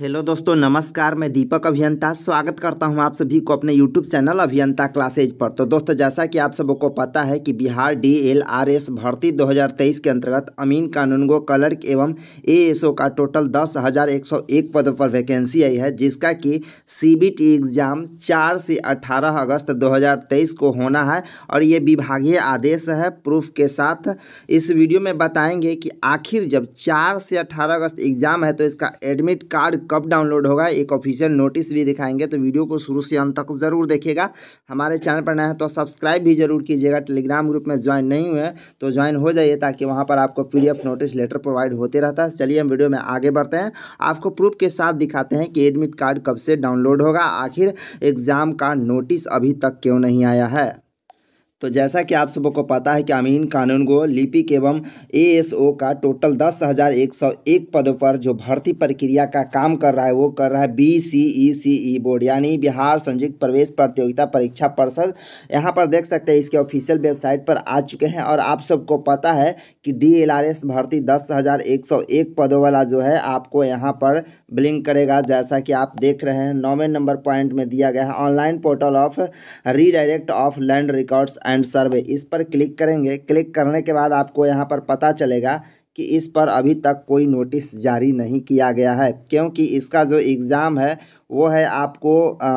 hello दोस्तों नमस्कार मैं दीपक अभियंता स्वागत करता हूं आप सभी को अपने यूट्यूब चैनल अभियंता क्लासेज पर तो दोस्तों जैसा कि आप सबको पता है कि Bihar D L R S भर्ती 2023 के अंतर्गत अमीन कानून को क्लर्क एवं एएसओ का टोटल दस हज़ार एक सौ एक पदों पर वैकेंसी आई है जिसका कि सी बी टी एग्ज़ाम चार से अठारह अगस्त दो हज़ार तेईस को होना है और ये विभागीय आदेश है प्रूफ के साथ इस वीडियो में बताएँगे कि आखिर जब चार से अठारह अगस्त एग्ज़ाम है तो इसका एडमिट कार्ड कब डाउनलोड होगा एक ऑफिशियल नोटिस भी दिखाएंगे तो वीडियो को शुरू से अंत तक ज़रूर देखिएगा हमारे चैनल पर नया है तो सब्सक्राइब भी जरूर कीजिएगा टेलीग्राम ग्रुप में ज्वाइन नहीं हुए तो ज्वाइन हो जाइए ताकि वहाँ पर आपको पी नोटिस लेटर प्रोवाइड होते रहता है चलिए हम वीडियो में आगे बढ़ते हैं आपको प्रूफ के साथ दिखाते हैं कि एडमिट कार्ड कब से डाउनलोड होगा आखिर एग्ज़ाम का नोटिस अभी तक क्यों नहीं आया है तो जैसा कि आप सबको पता है कि अमीन कानून को लिपिक एवं एएसओ का टोटल दस हज़ार एक सौ एक पदों पर जो भर्ती प्रक्रिया का काम कर रहा है वो कर रहा है बी सी ई सी ई बोर्ड यानी बिहार संयुक्त प्रवेश प्रतियोगिता परीक्षा पर्षद यहाँ पर देख सकते हैं इसके ऑफिशियल वेबसाइट पर आ चुके हैं और आप सबको पता है कि डी एल आर एस भर्ती दस हज़ार एक सौ एक पदों वाला जो है आपको यहाँ पर ब्लिंक करेगा जैसा कि आप देख रहे हैं नौवें नंबर पॉइंट में दिया गया है online portal of redirect of land records and survey इस पर क्लिक करेंगे क्लिक करने के बाद आपको यहाँ पर पता चलेगा कि इस पर अभी तक कोई नोटिस जारी नहीं किया गया है क्योंकि इसका जो एग्ज़ाम है वो है आपको आ,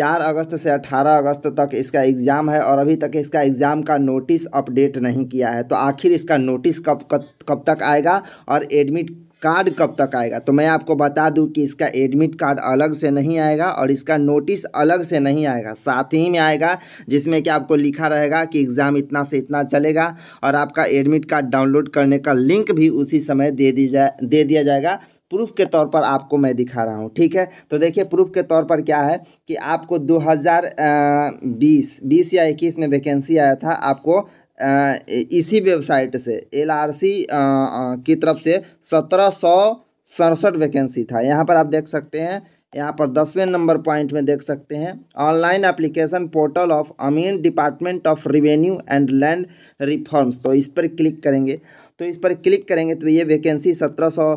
चार अगस्त से अठारह अगस्त तक इसका एग्ज़ाम है और अभी तक इसका एग्ज़ाम का नोटिस अपडेट नहीं किया है तो आखिर इसका नोटिस कब कब तक आएगा और एडमिट कार्ड कब तक आएगा तो मैं आपको बता दूं कि इसका एडमिट कार्ड अलग से नहीं आएगा और इसका नोटिस अलग से नहीं आएगा साथ ही में आएगा जिसमें कि आपको लिखा रहेगा कि एग्ज़ाम इतना से इतना चलेगा और आपका एडमिट कार्ड डाउनलोड करने का लिंक भी उसी समय दे दी जाए दे दिया जाएगा प्रूफ के तौर पर आपको मैं दिखा रहा हूँ ठीक है तो देखिए प्रूफ के तौर पर क्या है कि आपको 2020 20 या 21 में वैकेंसी आया था आपको इसी वेबसाइट से एल की तरफ से सत्रह सौ सड़सठ वैकेंसी था यहाँ पर आप देख सकते हैं यहाँ पर दसवें नंबर पॉइंट में देख सकते हैं online application portal of Amin department of revenue and land reforms तो इस पर क्लिक करेंगे तो इस पर क्लिक करेंगे तो ये वैकेंसी सत्रह सौ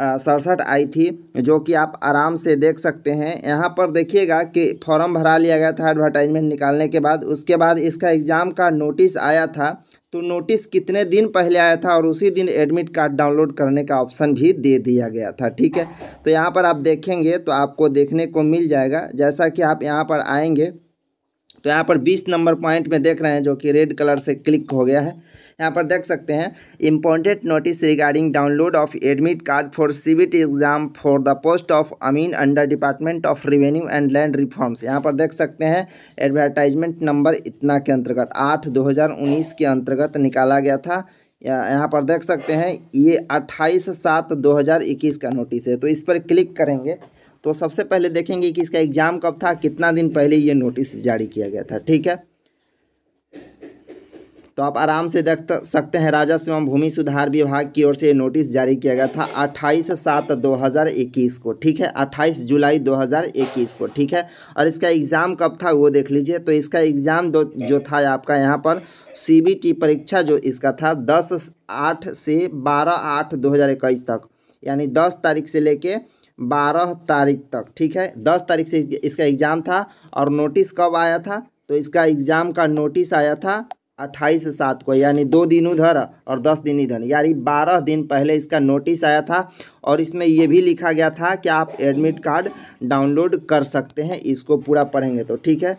सड़सठ आई थी जो कि आप आराम से देख सकते हैं यहाँ पर देखिएगा कि फॉर्म भरा लिया गया था एडवर्टाइजमेंट निकालने के बाद उसके बाद इसका एग्ज़ाम का नोटिस आया था तो नोटिस कितने दिन पहले आया था और उसी दिन एडमिट कार्ड डाउनलोड करने का ऑप्शन भी दे दिया गया था ठीक है तो यहाँ पर आप देखेंगे तो आपको देखने को मिल जाएगा जैसा कि आप यहाँ पर आएंगे तो यहाँ पर बीस नंबर पॉइंट में देख रहे हैं जो कि रेड कलर से क्लिक हो गया है यहाँ पर देख सकते हैं important notice regarding download of admit card for C exam for the post of Amin under department of revenue and land reforms यहाँ पर देख सकते हैं एडवर्टाइजमेंट नंबर इतना के अंतर्गत आठ दो हज़ार उन्नीस के अंतर्गत निकाला गया था यहाँ पर देख सकते हैं ये अट्ठाईस सात दो हज़ार इक्कीस का नोटिस है तो इस पर क्लिक करेंगे तो सबसे पहले देखेंगे कि इसका एग्ज़ाम कब था कितना दिन पहले ये नोटिस जारी किया गया था ठीक है तो आप आराम से देख सकते हैं राजस्व एवं भूमि सुधार विभाग की ओर से ये नोटिस जारी किया गया था 28 सात 2021 को ठीक है 28 जुलाई 2021 को ठीक है और इसका एग्ज़ाम कब था वो देख लीजिए तो इसका एग्ज़ाम जो था आपका यहाँ पर सीबीटी परीक्षा जो इसका था दस आठ से बारह आठ दो तक यानी दस तारीख से लेके बारह तारीख तक ठीक है दस तारीख से इसका एग्ज़ाम था और नोटिस कब आया था तो इसका एग्ज़ाम का नोटिस आया था अट्ठाईस सात को यानी दो दिन उधर और दस दिन इधर यानी बारह दिन पहले इसका नोटिस आया था और इसमें यह भी लिखा गया था कि आप एडमिट कार्ड डाउनलोड कर सकते हैं इसको पूरा पढ़ेंगे तो ठीक है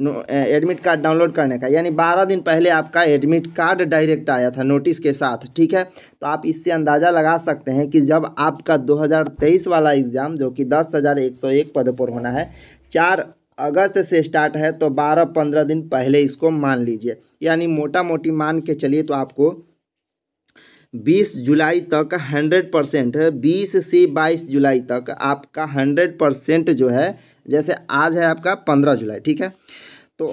एडमिट कार्ड डाउनलोड करने का यानी बारह दिन पहले आपका एडमिट कार्ड डायरेक्ट आया था नोटिस के साथ ठीक है तो आप इससे अंदाज़ा लगा सकते हैं कि जब आपका 2023 वाला एग्ज़ाम जो कि दस हज़ार एक सौ एक पद पर होना है चार अगस्त से स्टार्ट है तो बारह पंद्रह दिन पहले इसको मान लीजिए यानी मोटा मोटी मान के चलिए तो आपको बीस जुलाई तक हंड्रेड परसेंट बीस से बाईस जुलाई तक आपका हंड्रेड परसेंट जो है जैसे आज है आपका पंद्रह जुलाई ठीक है तो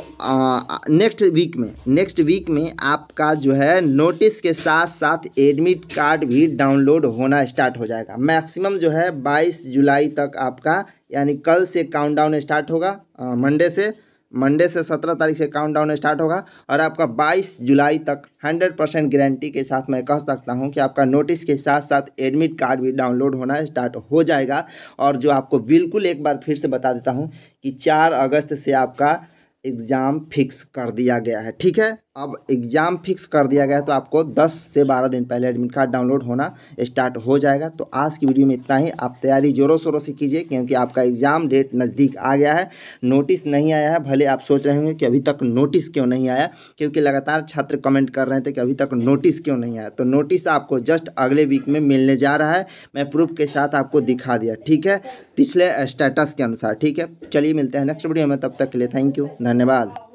नेक्स्ट वीक में नेक्स्ट वीक में आपका जो है नोटिस के साथ साथ एडमिट कार्ड भी डाउनलोड होना स्टार्ट हो जाएगा मैक्सिमम जो है 22 जुलाई तक आपका यानी कल से काउंटडाउन स्टार्ट होगा मंडे से मंडे से सत्रह तारीख से काउंटडाउन स्टार्ट होगा और आपका बाईस जुलाई तक हंड्रेड परसेंट गारंटी के साथ मैं कह सकता हूं कि आपका नोटिस के साथ साथ एडमिट कार्ड भी डाउनलोड होना स्टार्ट हो जाएगा और जो आपको बिल्कुल एक बार फिर से बता देता हूं कि चार अगस्त से आपका एग्ज़ाम फिक्स कर दिया गया है ठीक है अब एग्ज़ाम फिक्स कर दिया गया तो आपको 10 से 12 दिन पहले एडमिट कार्ड डाउनलोड होना स्टार्ट हो जाएगा तो आज की वीडियो में इतना ही आप तैयारी ज़ोरों शोरों से कीजिए क्योंकि आपका एग्ज़ाम डेट नज़दीक आ गया है नोटिस नहीं आया है भले आप सोच रहे होंगे कि अभी तक नोटिस क्यों नहीं आया क्योंकि लगातार छात्र कमेंट कर रहे थे कि अभी तक नोटिस क्यों नहीं आया तो नोटिस आपको जस्ट अगले वीक में मिलने जा रहा है मैं प्रूफ के साथ आपको दिखा दिया ठीक है पिछले स्टेटस के अनुसार ठीक है चलिए मिलते हैं नेक्स्ट वीडियो में तब तक के लिए थैंक यू धन्यवाद